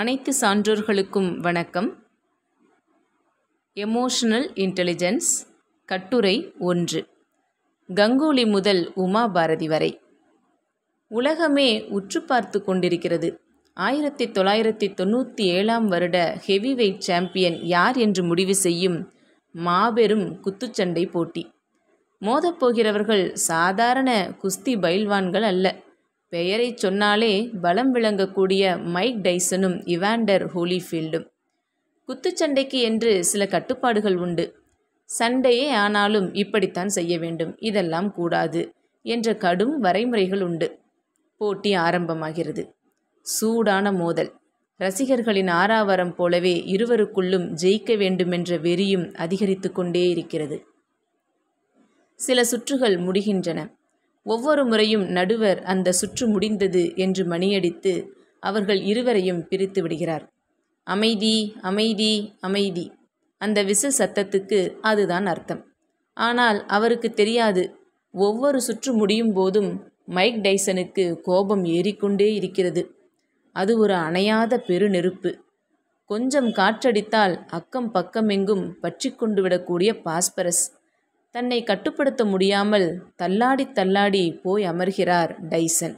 அனைத்து சான்றோர்களுக்கும் வணக்கம் emotional intelligence கட்டுரை ஒன்று கங்கோலி முதல் உமா பாரதி வரை உலகமே உற்று பார்த்து கொண்டிருக்கிறது ஆயிரத்தி தொள்ளாயிரத்தி தொண்ணூற்றி ஏழாம் வருட ஹெவி வெயிட் சாம்பியன் யார் என்று முடிவு செய்யும் மாபெரும் குத்துச்சண்டை போட்டி மோதப்போகிறவர்கள் சாதாரண குஸ்தி பயில்வான்கள் அல்ல பெயரை சொன்னாலே பலம் விளங்கக்கூடிய மைக் டைசனும் இவாண்டர் ஹோலிஃபீல்டும் குத்துச்சண்டைக்கு என்று சில கட்டுப்பாடுகள் உண்டு சண்டையே ஆனாலும் இப்படித்தான் செய்ய வேண்டும் இதெல்லாம் கூடாது என்ற கடும் வரைமுறைகள் உண்டு போட்டி ஆரம்பமாகிறது சூடான மோதல் ரசிகர்களின் ஆறாவரம் போலவே இருவருக்குள்ளும் ஜெயிக்க வேண்டுமென்ற வெறியும் அதிகரித்து கொண்டே இருக்கிறது சில சுற்றுகள் முடிகின்றன ஒவ்வொரு முறையும் நடுவர் அந்த சுற்று முடிந்தது என்று மணியடித்து அவர்கள் இருவரையும் பிரித்து விடுகிறார் அமைதி அமைதி அமைதி அந்த விச சத்தத்துக்கு அதுதான் அர்த்தம் ஆனால் அவருக்கு தெரியாது ஒவ்வொரு சுற்று முடியும் போதும் மைக் டைசனுக்கு கோபம் ஏறிக்கொண்டே இருக்கிறது அது ஒரு அணையாத பெருநெருப்பு கொஞ்சம் காற்றடித்தால் அக்கம் பக்கமெங்கும் பற்றி கொண்டு விடக்கூடிய பாஸ்பரஸ் தன்னை கட்டுப்படுத்த முடியாமல் தள்ளாடி தள்ளாடி போய் அமர்கிறார் டைசன்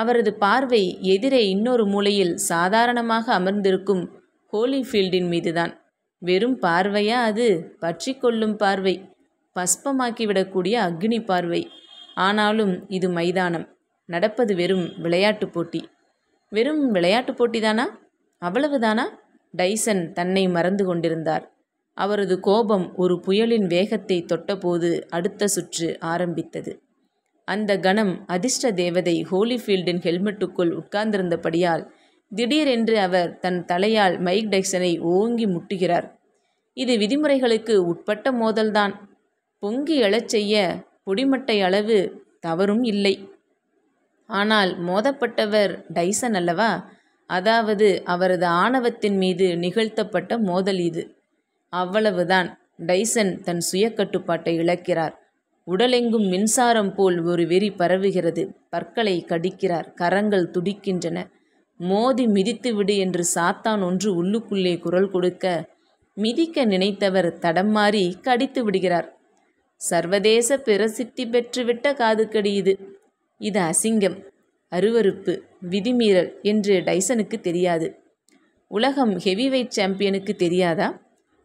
அவரது பார்வை எதிரே இன்னொரு மூலையில் சாதாரணமாக அமர்ந்திருக்கும் ஹோலிஃபீல்டின் மீதுதான் வெறும் பார்வையா அது பற்றி கொள்ளும் பார்வை பஸ்பமாக்கிவிடக்கூடிய அக்னி பார்வை ஆனாலும் இது மைதானம் நடப்பது வெறும் விளையாட்டு போட்டி வெறும் விளையாட்டு போட்டிதானா அவ்வளவுதானா டைசன் தன்னை மறந்து கொண்டிருந்தார் அவரது கோபம் ஒரு புயலின் வேகத்தை தொட்டபோது அடுத்த சுற்று ஆரம்பித்தது அந்த கணம் அதிர்ஷ்ட தேவதை ஹோலிஃபீல்டின் ஹெல்மெட்டுக்குள் உட்கார்ந்திருந்தபடியால் திடீரென்று அவர் தன் தலையால் மைக் டைசனை ஓங்கி முட்டுகிறார் இது விதிமுறைகளுக்கு உட்பட்ட மோதல்தான் பொங்கி எழச் செய்ய பொடிமட்டை அளவு தவறும் இல்லை ஆனால் மோதப்பட்டவர் டைசன் அல்லவா அதாவது அவரது ஆணவத்தின் மீது நிகழ்த்தப்பட்ட மோதல் இது அவ்வளவுதான் டைசன் தன் சுய கட்டுப்பாட்டை இழக்கிறார் உடலெங்கும் மின்சாரம் போல் ஒரு வெறி பரவுகிறது பற்களை கடிக்கிறார் கரங்கள் துடிக்கின்றன மோதி மிதித்து விடு என்று சாத்தான் ஒன்று உள்ளுக்குள்ளே குரல் கொடுக்க மிதிக்க நினைத்தவர் தடம் மாறி கடித்து விடுகிறார் சர்வதேச பிரசித்தி பெற்றுவிட்ட காதுக்கடி இது இது அசிங்கம் அருவறுப்பு விதிமீறல் என்று டைசனுக்கு தெரியாது உலகம் ஹெவிவெயிட் சாம்பியனுக்கு தெரியாதா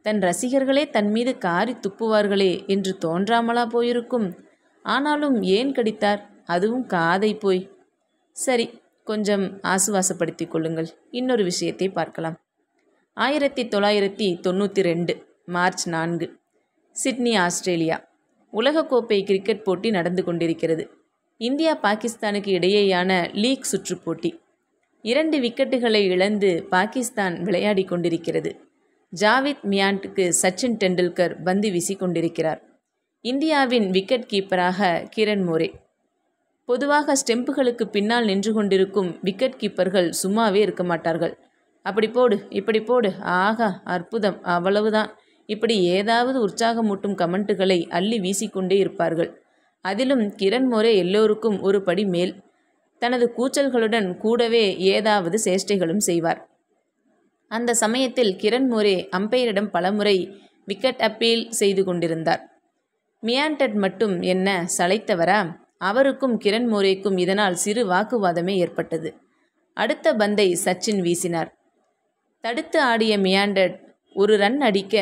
தன் ரசிகர்களே தன் மீது காரி துப்புவார்களே என்று தோன்றாமலா போயிருக்கும் ஆனாலும் ஏன் கடித்தார் அதுவும் காதை போய் சரி கொஞ்சம் ஆசுவாசப்படுத்தி கொள்ளுங்கள் இன்னொரு விஷயத்தை பார்க்கலாம் ஆயிரத்தி தொள்ளாயிரத்தி தொண்ணூற்றி ரெண்டு மார்ச் நான்கு சிட்னி ஆஸ்திரேலியா உலகக்கோப்பை கிரிக்கெட் போட்டி நடந்து கொண்டிருக்கிறது இந்தியா பாகிஸ்தானுக்கு இடையேயான லீக் சுற்றுப்போட்டி இரண்டு விக்கெட்டுகளை இழந்து பாகிஸ்தான் விளையாடி கொண்டிருக்கிறது ஜாவித் மியாண்ட்டுக்கு சச்சின் டெண்டுல்கர் பந்து வீசி கொண்டிருக்கிறார் இந்தியாவின் விக்கெட் கீப்பராக கிரண் மோரே பொதுவாக ஸ்டெம்புகளுக்கு பின்னால் நின்று கொண்டிருக்கும் விக்கெட் கீப்பர்கள் சும்மாவே இருக்க மாட்டார்கள் அப்படி போடு இப்படி போடு ஆகா அற்புதம் அவ்வளவுதான் இப்படி ஏதாவது உற்சாகமூட்டும் கமெண்ட்டுகளை அள்ளி வீசிக்கொண்டே இருப்பார்கள் அதிலும் கிரண் மோரே எல்லோருக்கும் ஒரு படி மேல் தனது கூச்சல்களுடன் கூடவே ஏதாவது சேஷ்டைகளும் செய்வார் அந்த சமயத்தில் கிரண் மோரே அம்பையரிடம் பலமுறை விக்கெட் அப்பீல் செய்து கொண்டிருந்தார் மியாண்டட் மட்டும் என்ன சளைத்தவரா அவருக்கும் கிரண் மோரேக்கும் இதனால் சிறு வாக்குவாதமே ஏற்பட்டது அடுத்த பந்தை சச்சின் வீசினார் தடுத்து ஆடிய மியாண்டட் ஒரு ரன் அடிக்க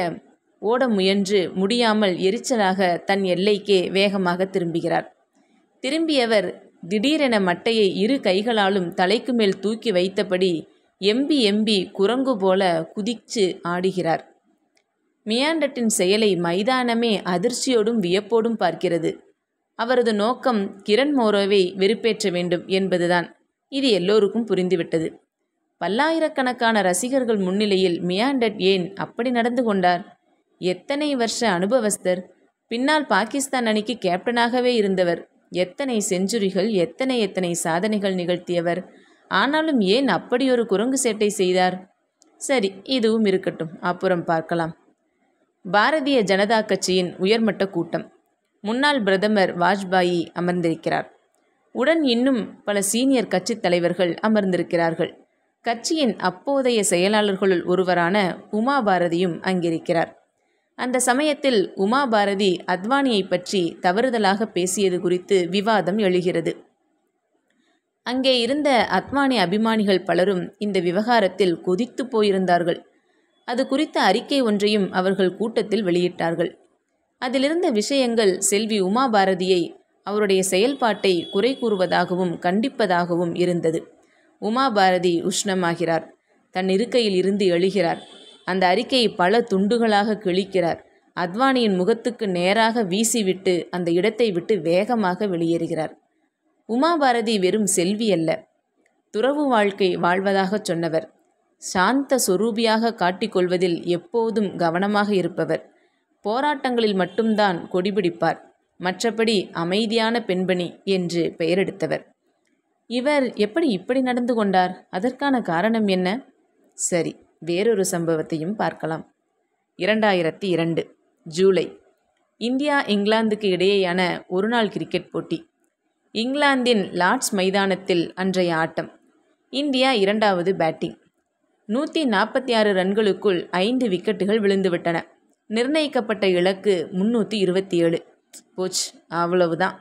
ஓட முயன்று முடியாமல் எரிச்சலாக தன் எல்லைக்கே வேகமாக திரும்புகிறார் திரும்பியவர் திடீரென மட்டையை இரு கைகளாலும் தலைக்கு மேல் தூக்கி வைத்தபடி எம்பி எம்பி குரங்கு போல குதிச்சு ஆடுகிறார் மியாண்டட்டின் செயலை மைதானமே அதிர்ச்சியோடும் வியப்போடும் பார்க்கிறது அவரது நோக்கம் கிரண் மோரோவை வெறுப்பேற்ற வேண்டும் என்பதுதான் இது எல்லோருக்கும் புரிந்துவிட்டது பல்லாயிரக்கணக்கான ரசிகர்கள் முன்னிலையில் மியாண்டட் ஏன் அப்படி நடந்து கொண்டார் எத்தனை வருஷ அனுபவஸ்தர் பின்னால் பாகிஸ்தான் அணிக்கு கேப்டனாகவே இருந்தவர் எத்தனை செஞ்சுரிகள் எத்தனை எத்தனை சாதனைகள் நிகழ்த்தியவர் ஆனாலும் ஏன் அப்படி ஒரு குரங்கு சேட்டை செய்தார் சரி இதுவும் இருக்கட்டும் அப்புறம் பார்க்கலாம் பாரதிய ஜனதா கட்சியின் உயர்மட்ட கூட்டம் முன்னாள் பிரதமர் வாஜ்பாயி அமர்ந்திருக்கிறார் உடன் இன்னும் பல சீனியர் கட்சி தலைவர்கள் அமர்ந்திருக்கிறார்கள் கட்சியின் அப்போதைய செயலாளர்களுள் ஒருவரான உமா பாரதியும் அங்கிருக்கிறார் அந்த சமயத்தில் உமா பாரதி அத்வானியை பற்றி தவறுதலாக பேசியது குறித்து விவாதம் எழுகிறது அங்கே இருந்த அத்வானி அபிமானிகள் பலரும் இந்த விவகாரத்தில் கொதித்து போயிருந்தார்கள் அது குறித்த அறிக்கை ஒன்றையும் அவர்கள் கூட்டத்தில் வெளியிட்டார்கள் அதிலிருந்த விஷயங்கள் செல்வி உமா பாரதியை அவருடைய செயல்பாட்டை குறை கூறுவதாகவும் கண்டிப்பதாகவும் இருந்தது உமா பாரதி உஷ்ணமாகிறார் தன் இருக்கையில் இருந்து எழுகிறார் அந்த அறிக்கையை பல துண்டுகளாக கிழிக்கிறார் அத்வானியின் முகத்துக்கு நேராக வீசிவிட்டு அந்த இடத்தை விட்டு வேகமாக வெளியேறுகிறார் உமாபாரதி வெறும் செல்வி அல்ல துறவு வாழ்க்கை வாழ்வதாக சொன்னவர் சாந்த சொரூபியாக காட்டிக்கொள்வதில் எப்போதும் கவனமாக இருப்பவர் போராட்டங்களில் மட்டும்தான் கொடிபிடிப்பார் மற்றபடி அமைதியான பெண்பணி என்று பெயரெடுத்தவர் இவர் எப்படி இப்படி நடந்து கொண்டார் அதற்கான காரணம் என்ன சரி வேறொரு சம்பவத்தையும் பார்க்கலாம் இரண்டாயிரத்தி இரண்டு ஜூலை இந்தியா இங்கிலாந்துக்கு இடையேயான ஒருநாள் கிரிக்கெட் போட்டி இங்கிலாந்தின் லார்ட்ஸ் மைதானத்தில் அன்றைய ஆட்டம் இந்தியா இரண்டாவது பேட்டிங் நூற்றி நாற்பத்தி ஆறு ரன்களுக்குள் ஐந்து விக்கெட்டுகள் விழுந்துவிட்டன நிர்ணயிக்கப்பட்ட இலக்கு முன்னூற்றி இருபத்தி ஏழு போச் அவ்வளவுதான்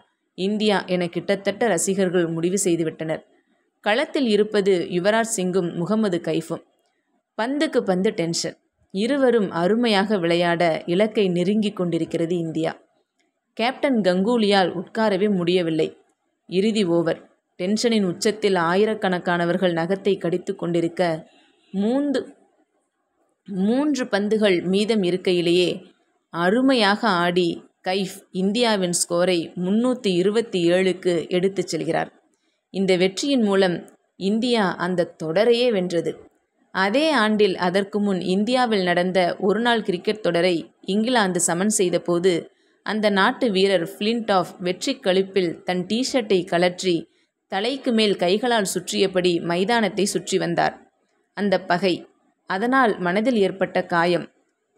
இந்தியா என கிட்டத்தட்ட ரசிகர்கள் முடிவு செய்துவிட்டனர் களத்தில் இருப்பது யுவராஜ் சிங்கும் முகமது கைஃபும் பந்துக்கு பந்து டென்ஷன் இருவரும் அருமையாக விளையாட இலக்கை நெருங்கி கொண்டிருக்கிறது இந்தியா கேப்டன் கங்கூலியால் உட்காரவே முடியவில்லை இறுதி ஓவர் டென்ஷனின் உச்சத்தில் ஆயிரக்கணக்கானவர்கள் நகத்தை கடித்து கொண்டிருக்க மூன்று மூன்று பந்துகள் மீதம் இருக்கையிலேயே அருமையாக ஆடி கைஃப் இந்தியாவின் ஸ்கோரை முன்னூற்றி இருபத்தி ஏழுக்கு எடுத்துச் செல்கிறார் இந்த வெற்றியின் மூலம் இந்தியா அந்த தொடரையே வென்றது அதே ஆண்டில் அதற்கு முன் இந்தியாவில் நடந்த ஒருநாள் கிரிக்கெட் தொடரை இங்கிலாந்து சமன் செய்தபோது அந்த நாட்டு வீரர் ஆஃப் வெற்றி கழிப்பில் தன் டீஷர்ட்டை கலற்றி தலைக்கு மேல் கைகளால் சுற்றியபடி மைதானத்தை சுற்றி வந்தார் அந்த பகை அதனால் மனதில் ஏற்பட்ட காயம்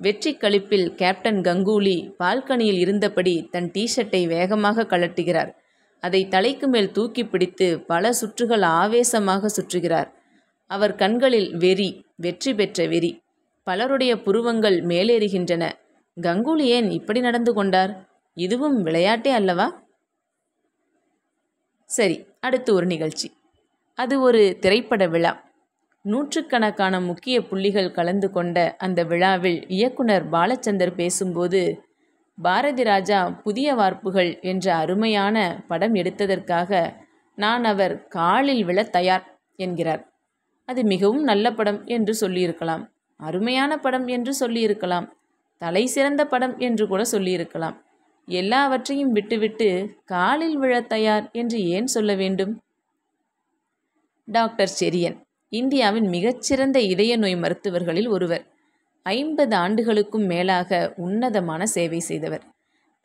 வெற்றி கழிப்பில் கேப்டன் கங்கூலி பால்கனியில் இருந்தபடி தன் டீஷர்ட்டை வேகமாக கலட்டுகிறார் அதை தலைக்கு மேல் தூக்கி பிடித்து பல சுற்றுகள் ஆவேசமாக சுற்றுகிறார் அவர் கண்களில் வெறி வெற்றி பெற்ற வெறி பலருடைய புருவங்கள் மேலேறுகின்றன கங்குலி ஏன் இப்படி நடந்து கொண்டார் இதுவும் விளையாட்டே அல்லவா சரி அடுத்து ஒரு நிகழ்ச்சி அது ஒரு திரைப்பட விழா நூற்றுக்கணக்கான முக்கிய புள்ளிகள் கலந்து கொண்ட அந்த விழாவில் இயக்குனர் பாலச்சந்தர் பேசும்போது பாரதி ராஜா புதிய வார்ப்புகள் என்ற அருமையான படம் எடுத்ததற்காக நான் அவர் காலில் விழ தயார் என்கிறார் அது மிகவும் நல்ல படம் என்று சொல்லியிருக்கலாம் அருமையான படம் என்று சொல்லியிருக்கலாம் தலை சிறந்த படம் என்று கூட சொல்லியிருக்கலாம் எல்லாவற்றையும் விட்டுவிட்டு காலில் விழத் தயார் என்று ஏன் சொல்ல வேண்டும் டாக்டர் செரியன் இந்தியாவின் மிகச்சிறந்த இதய நோய் மருத்துவர்களில் ஒருவர் ஐம்பது ஆண்டுகளுக்கும் மேலாக உன்னதமான சேவை செய்தவர்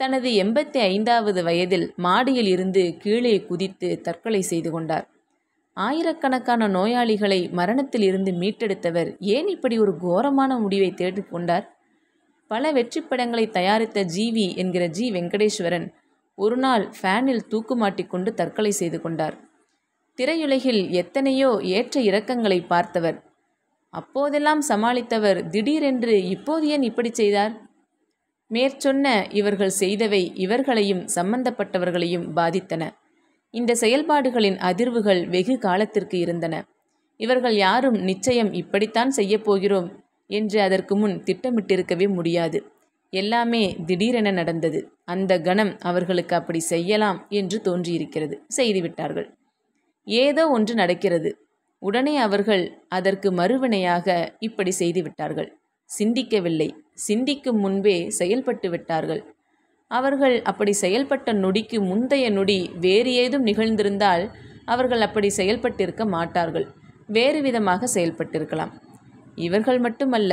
தனது எண்பத்தி ஐந்தாவது வயதில் மாடியில் இருந்து கீழே குதித்து தற்கொலை செய்து கொண்டார் ஆயிரக்கணக்கான நோயாளிகளை மரணத்தில் இருந்து மீட்டெடுத்தவர் ஏன் இப்படி ஒரு கோரமான முடிவை தேடிக்கொண்டார் பல வெற்றிப்படங்களை தயாரித்த ஜிவி என்கிற ஜி வெங்கடேஸ்வரன் ஒரு நாள் ஃபேனில் தூக்கு மாட்டிக்கொண்டு தற்கொலை செய்து கொண்டார் திரையுலகில் எத்தனையோ ஏற்ற இறக்கங்களை பார்த்தவர் அப்போதெல்லாம் சமாளித்தவர் திடீரென்று இப்போது ஏன் இப்படி செய்தார் மேற்சொன்ன இவர்கள் செய்தவை இவர்களையும் சம்பந்தப்பட்டவர்களையும் பாதித்தன இந்த செயல்பாடுகளின் அதிர்வுகள் வெகு காலத்திற்கு இருந்தன இவர்கள் யாரும் நிச்சயம் இப்படித்தான் செய்யப்போகிறோம் என்று அதற்கு முன் திட்டமிட்டிருக்கவே முடியாது எல்லாமே திடீரென நடந்தது அந்த கணம் அவர்களுக்கு அப்படி செய்யலாம் என்று தோன்றியிருக்கிறது செய்துவிட்டார்கள் ஏதோ ஒன்று நடக்கிறது உடனே அவர்கள் அதற்கு மறுவினையாக இப்படி செய்துவிட்டார்கள் சிந்திக்கவில்லை சிந்திக்கும் முன்பே செயல்பட்டு விட்டார்கள் அவர்கள் அப்படி செயல்பட்ட நொடிக்கு முந்தைய நொடி வேறு ஏதும் நிகழ்ந்திருந்தால் அவர்கள் அப்படி செயல்பட்டிருக்க மாட்டார்கள் வேறு விதமாக செயல்பட்டிருக்கலாம் இவர்கள் மட்டுமல்ல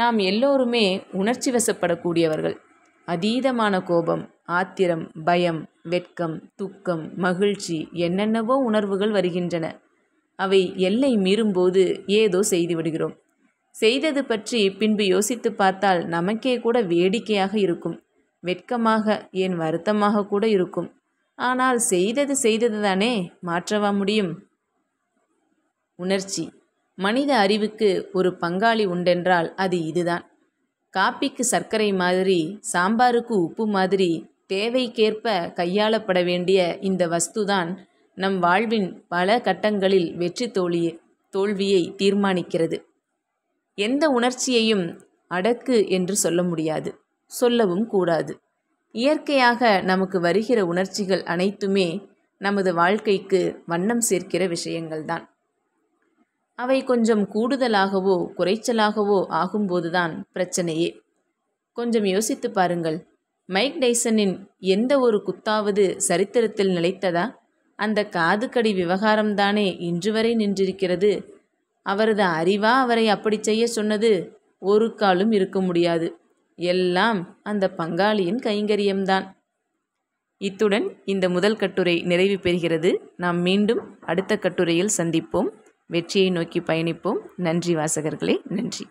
நாம் எல்லோருமே உணர்ச்சி வசப்படக்கூடியவர்கள் அதீதமான கோபம் ஆத்திரம் பயம் வெட்கம் துக்கம் மகிழ்ச்சி என்னென்னவோ உணர்வுகள் வருகின்றன அவை எல்லை மீறும்போது ஏதோ செய்து விடுகிறோம் செய்தது பற்றி பின்பு யோசித்து பார்த்தால் நமக்கே கூட வேடிக்கையாக இருக்கும் வெட்கமாக ஏன் வருத்தமாக கூட இருக்கும் ஆனால் செய்தது செய்தது தானே மாற்றவா முடியும் உணர்ச்சி மனித அறிவுக்கு ஒரு பங்காளி உண்டென்றால் அது இதுதான் காப்பிக்கு சர்க்கரை மாதிரி சாம்பாருக்கு உப்பு மாதிரி தேவைக்கேற்ப கையாளப்பட வேண்டிய இந்த வஸ்துதான் நம் வாழ்வின் பல கட்டங்களில் வெற்றி தோழியே தோல்வியை தீர்மானிக்கிறது எந்த உணர்ச்சியையும் அடக்கு என்று சொல்ல முடியாது சொல்லவும் கூடாது இயற்கையாக நமக்கு வருகிற உணர்ச்சிகள் அனைத்துமே நமது வாழ்க்கைக்கு வண்ணம் சேர்க்கிற விஷயங்கள்தான் அவை கொஞ்சம் கூடுதலாகவோ குறைச்சலாகவோ ஆகும்போதுதான் பிரச்சனையே கொஞ்சம் யோசித்து பாருங்கள் மைக் டைசனின் எந்த ஒரு குத்தாவது சரித்திரத்தில் நிலைத்ததா அந்த காதுக்கடி விவகாரம்தானே இன்று வரை நின்றிருக்கிறது அவரது அறிவா அவரை அப்படி செய்ய சொன்னது ஒரு காலும் இருக்க முடியாது எல்லாம் அந்த பங்காளியின் கைங்கரியம்தான் இத்துடன் இந்த முதல் கட்டுரை நிறைவு பெறுகிறது நாம் மீண்டும் அடுத்த கட்டுரையில் சந்திப்போம் வெற்றியை நோக்கி பயணிப்போம் நன்றி வாசகர்களே நன்றி